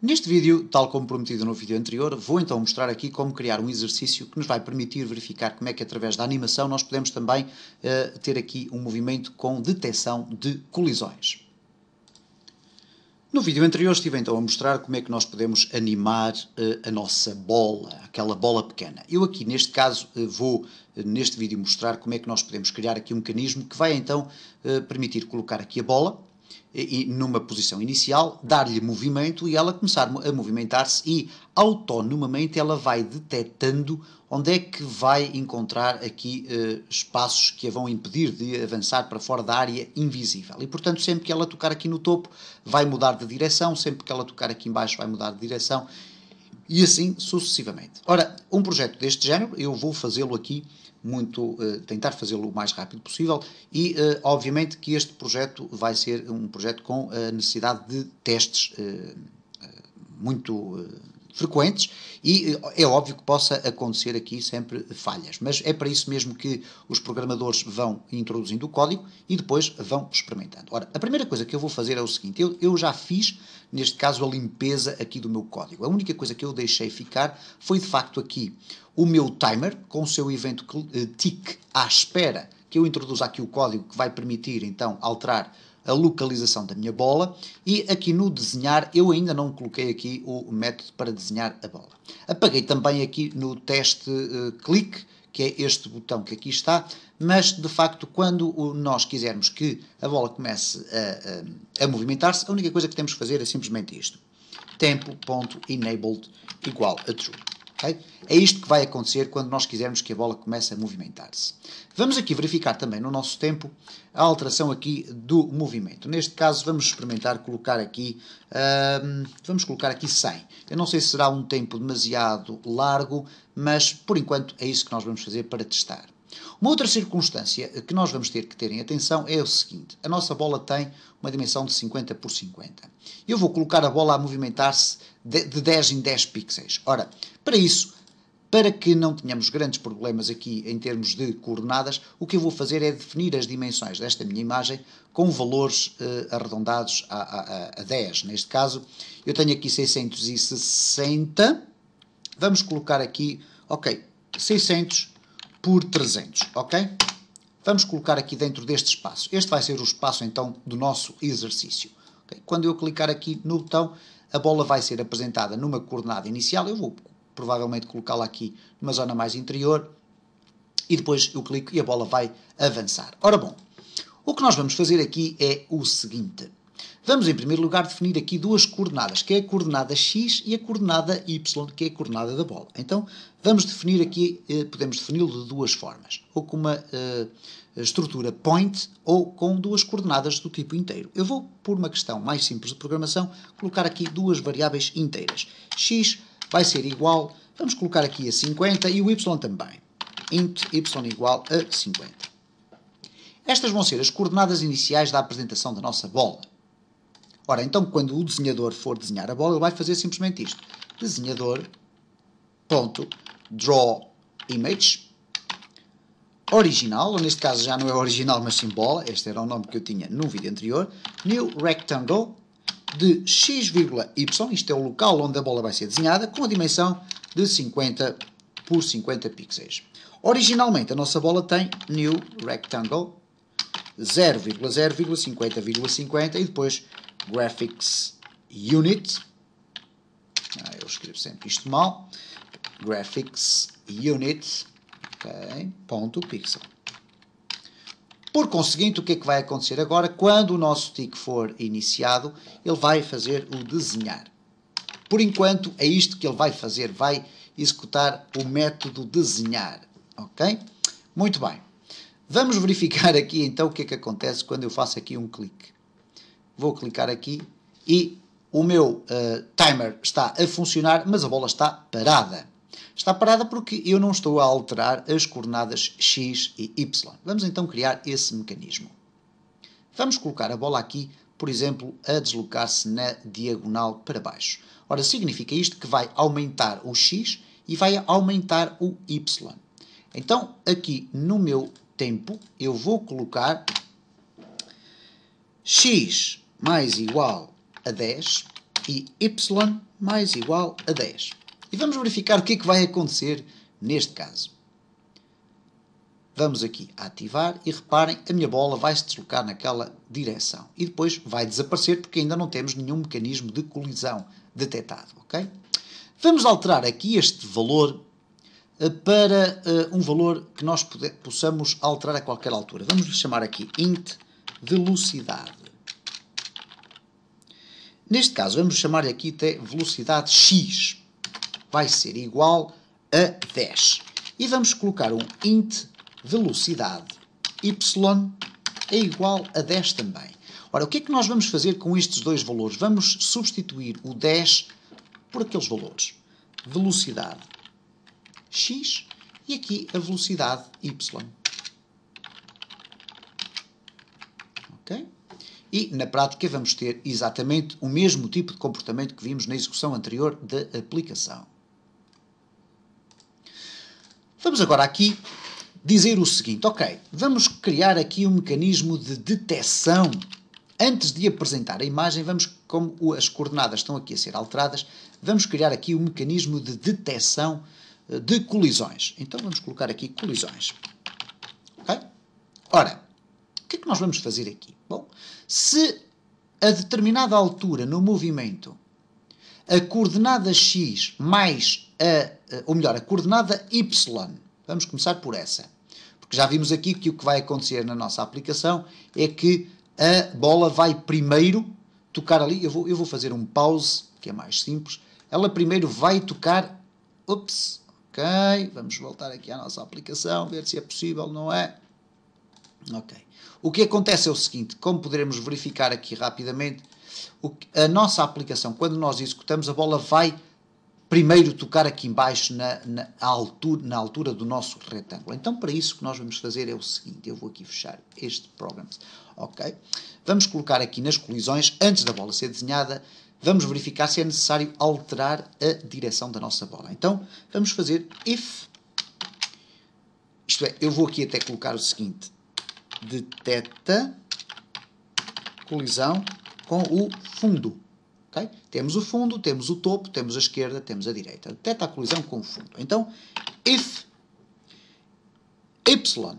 Neste vídeo, tal como prometido no vídeo anterior, vou então mostrar aqui como criar um exercício que nos vai permitir verificar como é que através da animação nós podemos também uh, ter aqui um movimento com detecção de colisões. No vídeo anterior estive então a mostrar como é que nós podemos animar uh, a nossa bola, aquela bola pequena. Eu aqui neste caso uh, vou, uh, neste vídeo, mostrar como é que nós podemos criar aqui um mecanismo que vai então permitir colocar aqui a bola e, numa posição inicial, dar-lhe movimento e ela começar a movimentar-se e autonomamente ela vai detectando onde é que vai encontrar aqui eh, espaços que a vão impedir de avançar para fora da área invisível. E portanto, sempre que ela tocar aqui no topo, vai mudar de direção, sempre que ela tocar aqui embaixo, vai mudar de direção e assim sucessivamente. Ora, um projeto deste género, eu vou fazê-lo aqui muito eh, tentar fazê-lo o mais rápido possível e eh, obviamente que este projeto vai ser um projeto com a necessidade de testes eh, muito frequentes e é óbvio que possa acontecer aqui sempre falhas, mas é para isso mesmo que os programadores vão introduzindo o código e depois vão experimentando. Ora, a primeira coisa que eu vou fazer é o seguinte: eu, eu já fiz, neste caso, a limpeza aqui do meu código. A única coisa que eu deixei ficar foi de facto aqui o meu timer com o seu evento eh, tick à espera que eu introduza aqui o código que vai permitir então alterar a localização da minha bola e aqui no desenhar eu ainda não coloquei aqui o método para desenhar a bola. Apaguei também aqui no teste uh, eh, clique, que é este botão que aqui está, mas de facto quando nós quisermos que a bola comece a, a, a movimentar-se, a única coisa que temos que fazer é simplesmente isto. Tempo.enabled igual a true. Okay? É isto que vai acontecer quando nós quisermos que a bola comece a movimentar-se. Vamos aqui verificar também no nosso tempo a alteração aqui do movimento. Neste caso vamos experimentar colocar aqui, hum, vamos colocar aqui 100. Eu não sei se será um tempo demasiado largo, mas por enquanto é isso que nós vamos fazer para testar. Uma outra circunstância que nós vamos ter que ter em atenção é o seguinte: a nossa bola tem uma dimensão de 50 por 50. Eu vou colocar a bola a movimentar-se de, 10 em 10 pixels. Ora, para isso, para que não tenhamos grandes problemas aqui em termos de coordenadas, o que eu vou fazer é definir as dimensões desta minha imagem com valores uh, arredondados a, a, a 10. Neste caso, eu tenho aqui 660. Vamos colocar aqui, ok, 600 por 300, ok? Vamos colocar aqui dentro deste espaço. Este vai ser o espaço, então, do nosso exercício. Okay? Quando eu clicar aqui no botão, a bola vai ser apresentada numa coordenada inicial, eu vou provavelmente colocá-la aqui numa zona mais interior, e depois eu clico e a bola vai avançar. Ora bom, o que nós vamos fazer aqui é o seguinte. Vamos, em primeiro lugar, definir aqui duas coordenadas, que é a coordenada x e a coordenada y, que é a coordenada da bola. Então, vamos definir aqui, eh, podemos defini-lo de duas formas, ou com uma eh, estrutura point ou com duas coordenadas do tipo inteiro. Eu vou, por uma questão mais simples de programação, colocar aqui duas variáveis inteiras. x vai ser igual, vamos colocar aqui a 50 e o y também. int y igual a 50. Estas vão ser as coordenadas iniciais da apresentação da nossa bola. Ora, então quando o desenhador for desenhar a bola, ele vai fazer simplesmente isto. Desenhador, ponto, draw image, original, ou neste caso já não é original, mas sim bola este era o nome que eu tinha no vídeo anterior, New Rectangle de x,y, isto é o local onde a bola vai ser desenhada, com a dimensão de 50 por 50 pixels. Originalmente a nossa bola tem New Rectangle 0,0,50,50 e depois Graphics Unit, ah, eu escrevo sempre isto mal, Graphics Unit Okay? É, ponto pixel. Por conseguinte, o que é que vai acontecer agora? Quando o nosso tick for iniciado, ele vai fazer o desenhar. Por enquanto, é isto que ele vai fazer. Vai executar o método desenhar. Ok? Muito bem. Vamos verificar aqui, então, o que é que acontece quando eu faço aqui um clique. Vou clicar aqui e o meu uh, timer está a funcionar, mas a bola está parada. Está parada porque eu não estou a alterar as coordenadas x e y. Vamos então criar esse mecanismo. Vamos colocar a bola aqui, por exemplo, a deslocar-se na diagonal para baixo. Ora, significa isto que vai aumentar o x e vai aumentar o y. Então, aqui no meu tempo, eu vou colocar x mais igual a 10 e y mais igual a 10. E vamos verificar o que é que vai acontecer neste caso. Vamos aqui ativar e reparem, a minha bola vai se deslocar naquela direção e depois vai desaparecer porque ainda não temos nenhum mecanismo de colisão detectado, ok? Vamos alterar aqui este valor eh, para eh, um valor que nós possamos alterar a qualquer altura. Vamos chamar aqui int velocidade. Neste caso, vamos chamar aqui até velocidade x vai ser igual a 10. E vamos colocar um int velocidade y é igual a 10 também. Ora, o que é que nós vamos fazer com estes dois valores? Vamos substituir o 10 por aqueles valores. Velocidade x e aqui a velocidade y. Ok? E, na prática, vamos ter exatamente o mesmo tipo de comportamento que vimos na execução anterior da aplicação. Vamos agora aqui dizer o seguinte: ok, vamos criar aqui um mecanismo de detecção. Antes de apresentar a imagem, vamos, como as coordenadas estão aqui a ser alteradas, vamos criar aqui um mecanismo de detecção eh, de colisões. Então vamos colocar aqui colisões. Ok? Ora, o que é que nós vamos fazer aqui? Bom, se a determinada altura no movimento a coordenada x mais a, eh, ou melhor, a coordenada y. Vamos começar por essa. Porque já vimos aqui que o que vai acontecer na nossa aplicação é que a bola vai primeiro tocar ali. Eu vou, eu vou fazer um pause, que é mais simples. Ela primeiro vai tocar. Ups, ok. Vamos voltar aqui à nossa aplicação, ver se é possível, não é? Ok. O que acontece é o seguinte: como poderemos verificar aqui rapidamente o, a nossa aplicação, quando nós executamos, a bola vai primeiro tocar aqui embaixo na, na, altura, na altura do nosso retângulo. Então, para isso, o que nós vamos fazer é o seguinte, eu vou aqui fechar este Programs, ok? Vamos colocar aqui nas colisões, antes da bola ser desenhada, vamos verificar se é necessário alterar a direção da nossa bola. Então, vamos fazer if, isto é, eu vou aqui até colocar o seguinte, detecta colisão com o fundo. Okay? Temos o fundo, temos o topo, temos a esquerda, temos a direita. Deteta a colisão com o fundo. Então, if y,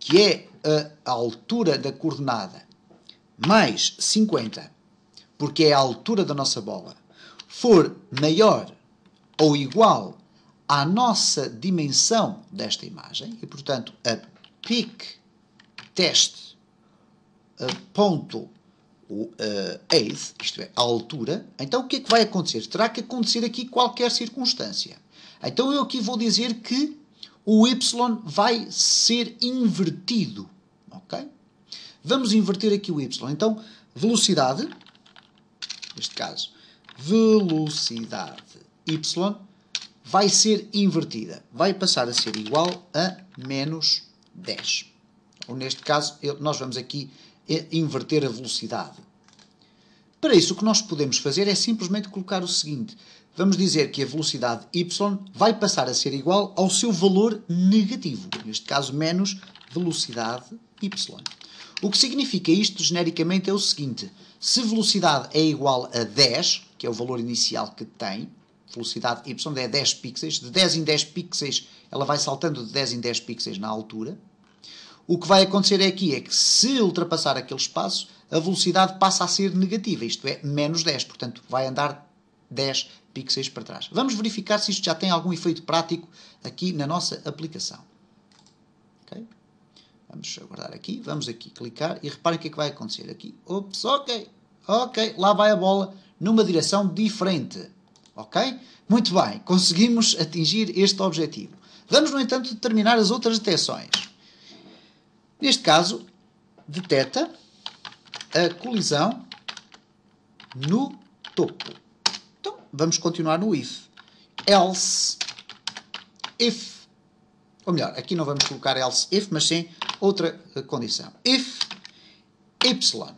que é a altura da coordenada, mais 50, porque é a altura da nossa bola, for maior ou igual à nossa dimensão desta imagem, e portanto a peak test ponto o uh, isto é, a altura, então o que é que vai acontecer? Terá que acontecer aqui qualquer circunstância. Então eu aqui vou dizer que o Y vai ser invertido, ok? Vamos inverter aqui o Y. Então, velocidade, neste caso, velocidade Y vai ser invertida. Vai passar a ser igual a menos 10. Ou neste caso, nós vamos aqui é inverter a velocidade. Para isso, o que nós podemos fazer é simplesmente colocar o seguinte: vamos dizer que a velocidade y vai passar a ser igual ao seu valor negativo, neste caso, menos velocidade y. O que significa isto genericamente é o seguinte: se velocidade é igual a 10, que é o valor inicial que tem, velocidade y é 10 pixels, de 10 em 10 pixels ela vai saltando de 10 em 10 pixels na altura, o que vai acontecer aqui é que, se ultrapassar aquele espaço, a velocidade passa a ser negativa, isto é, menos 10, portanto, vai andar 10 pixels para trás. Vamos verificar se isto já tem algum efeito prático aqui na nossa aplicação. Okay? Vamos aguardar aqui, vamos aqui clicar e reparem o que é que vai acontecer aqui. Ops, ok, ok, lá vai a bola numa direção diferente. Ok? Muito bem, conseguimos atingir este objetivo. Vamos, no entanto, determinar as outras detecções. Neste caso, deteta a colisão no topo. Então, vamos continuar no if. Else, if, ou melhor, aqui não vamos colocar else if, mas sim outra condição. If y.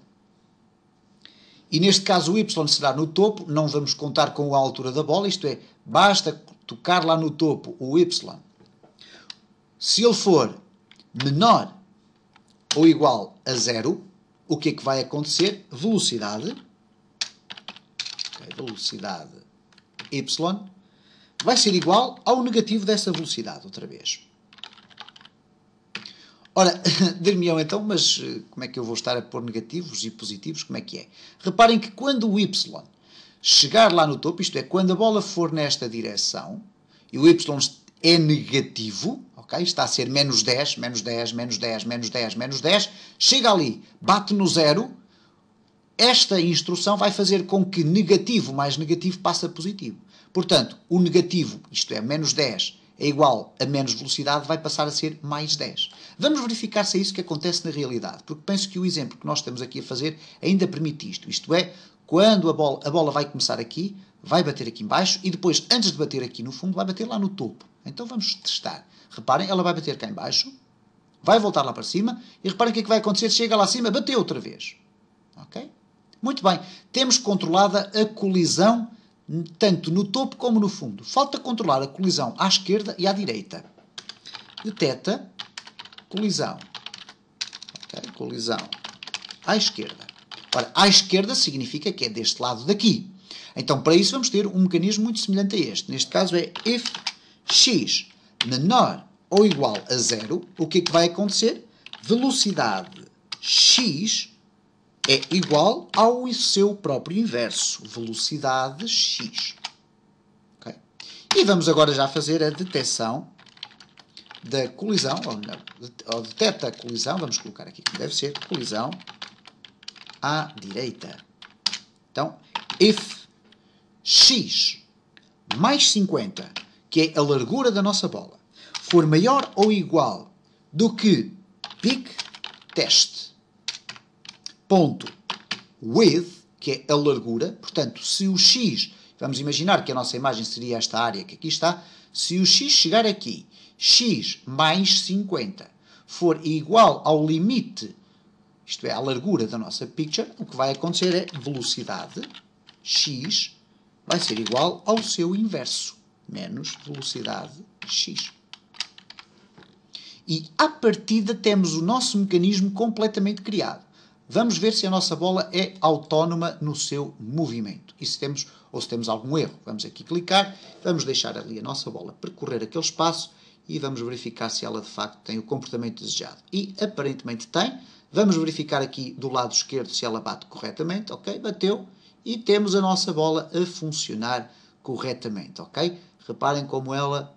E neste caso o y será no topo, não vamos contar com a altura da bola, isto é, basta tocar lá no topo o y. Se ele for menor ou igual a zero, o que é que vai acontecer? Velocidade, velocidade y, vai ser igual ao negativo dessa velocidade, outra vez. Ora, dir-me-ão então, mas eh, como é que eu vou estar a pôr negativos e positivos, como é que é? Reparem que quando o y chegar lá no topo, isto é, quando a bola for nesta direção, e o y é negativo, ok? Está a ser menos 10, menos 10, menos 10, menos 10, menos 10, chega ali, bate no zero, esta instrução vai fazer com que negativo mais negativo passe a positivo. Portanto, o negativo, isto é, menos 10, é igual a menos velocidade, vai passar a ser mais 10. Vamos verificar se é isso que acontece na realidade, porque penso que o exemplo que nós estamos aqui a fazer ainda permite isto, isto é, quando a bola, a bola vai começar aqui, vai bater aqui embaixo e depois, antes de bater aqui no fundo, vai bater lá no topo. Então vamos testar. Reparem, ela vai bater cá embaixo, vai voltar lá para cima, e reparem o que é que vai acontecer, chega lá acima, bateu outra vez. Ok? Muito bem, temos controlada a colisão, tanto no topo como no fundo. Falta controlar a colisão à esquerda e à direita. Deteta colisão. Okay? Colisão à esquerda. Ora, à esquerda significa que é deste lado daqui. Então, para isso, vamos ter um mecanismo muito semelhante a este. Neste caso é fx menor ou igual a zero, o que é que vai acontecer? Velocidade x é igual ao seu próprio inverso, velocidade x. Okay? E vamos agora já fazer a detecção da colisão, ou melhor, ou detecta a colisão, vamos colocar aqui que deve ser, colisão à direita. Então, if x mais 50 que é a largura da nossa bola, for maior ou igual do que pick test ponto width, que é a largura, portanto, se o x, vamos imaginar que a nossa imagem seria esta área que aqui está, se o x chegar aqui, x mais 50, for igual ao limite, isto é, à largura da nossa picture, o que vai acontecer é velocidade, x, vai ser igual ao seu inverso menos velocidade x. E à partida temos o nosso mecanismo completamente criado. Vamos ver se a nossa bola é autónoma no seu movimento e se temos, ou se temos algum erro. Vamos aqui clicar, vamos deixar ali a nossa bola percorrer aquele espaço e vamos verificar se ela de facto tem o comportamento desejado. E aparentemente tem. Vamos verificar aqui do lado esquerdo se ela bate corretamente, ok? Bateu e temos a nossa bola a funcionar corretamente, ok? Reparem como ela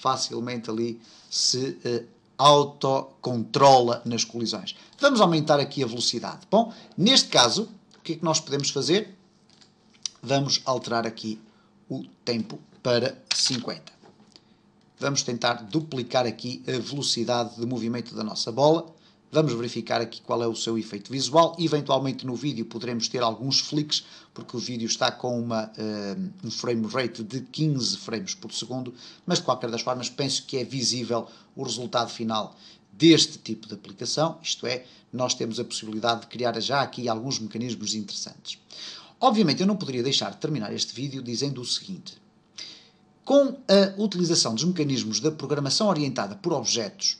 facilmente ali se eh, autocontrola nas colisões. Vamos aumentar aqui a velocidade. Bom, neste caso, o que é que nós podemos fazer? Vamos alterar aqui o tempo para 50. Vamos tentar duplicar aqui a velocidade de movimento da nossa bola Vamos verificar aqui qual é o seu efeito visual. Eventualmente no vídeo poderemos ter alguns flicks, porque o vídeo está com uma, eh, um frame rate de 15 frames por segundo, mas de qualquer das formas penso que é visível o resultado final deste tipo de aplicação, isto é, nós temos a possibilidade de criar já aqui alguns mecanismos interessantes. Obviamente eu não poderia deixar de terminar este vídeo dizendo o seguinte. Com a utilização dos mecanismos da programação orientada por objetos,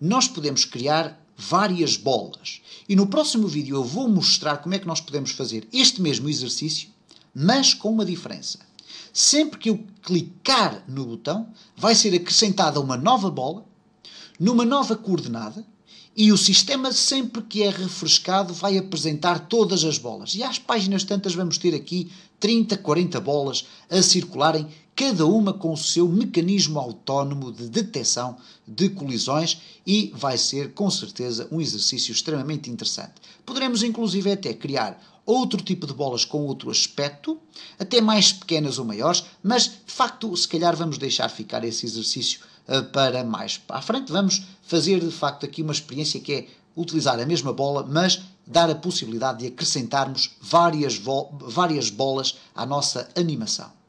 nós podemos criar várias bolas. E no próximo vídeo eu vou mostrar como é que nós podemos fazer este mesmo exercício, mas com uma diferença. Sempre que eu clicar no botão, vai ser acrescentada uma nova bola, numa nova coordenada, e o sistema, sempre que é refrescado, vai apresentar todas as bolas. E às páginas tantas vamos ter aqui 30, 40 bolas a circularem, cada uma com o seu mecanismo autónomo de detecção de colisões e vai ser, com certeza, um exercício extremamente interessante. Poderemos, inclusive, até criar outro tipo de bolas com outro aspecto, até mais pequenas ou maiores, mas, de facto, se calhar vamos deixar ficar esse exercício eh, para mais para a frente. Vamos fazer de facto aqui uma experiência que é utilizar a mesma bola, mas dar a possibilidade de acrescentarmos várias, várias bolas à nossa animação.